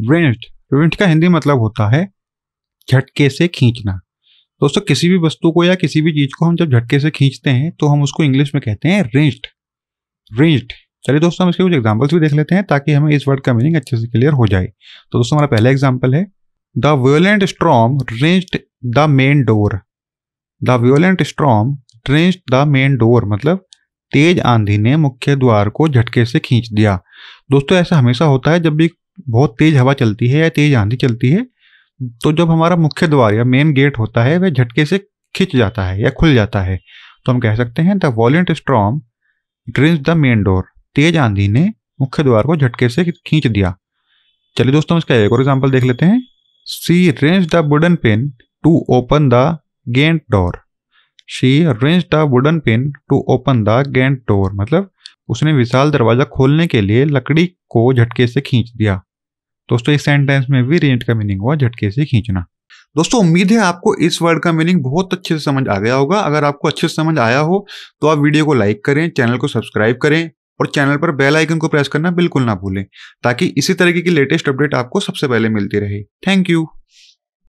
rent rent का हिंदी मतलब होता है झटके से खींचना दोस्तों किसी भी वस्तु को या किसी भी चीज़ को हम जब झटके से खींचते हैं तो हम उसको इंग्लिश में कहते हैं रेंट रेंट चलिए दोस्तों हम इसके कुछ एग्जाम्पल्स भी देख लेते हैं ताकि हमें इस वर्ड का मीनिंग अच्छे से क्लियर हो जाए तो दोस्तों हमारा पहला एग्जाम्पल है the violent storm wrenched the main door the violent storm wrenched the main door मतलब तेज आंधी ने मुख्य द्वार को झटके से खींच दिया दोस्तों ऐसा हमेशा होता है जब भी बहुत तेज हवा चलती है या तेज आंधी चलती है तो जब हमारा मुख्य द्वार या मेन गेट होता है वह झटके से खिंच जाता है या खुल जाता है तो हम कह सकते हैं the violent storm drenched the main door तेज आंधी ने मुख्य द्वार को झटके से खींच दिया चलिए दोस्तों इसका एक और एग्जाम्पल देख लेते हैं she wrenched the wooden pin to open the giant door she wrenched the wooden pin to open the giant door मतलब उसने विशाल दरवाजा खोलने के लिए लकड़ी को झटके से खींच दिया दोस्तों इस सेंटेंस में भी रेंट का मीनिंग हुआ झटके से खींचना दोस्तों उम्मीद है आपको इस वर्ड का मीनिंग बहुत अच्छे से समझ आ गया होगा अगर आपको अच्छे से समझ आया हो तो आप वीडियो को लाइक करें चैनल को सब्सक्राइब करें और चैनल पर बेल आइकन को प्रेस करना बिल्कुल ना भूलें ताकि इसी तरीके की लेटेस्ट अपडेट आपको सबसे पहले मिलती रहे थैंक यू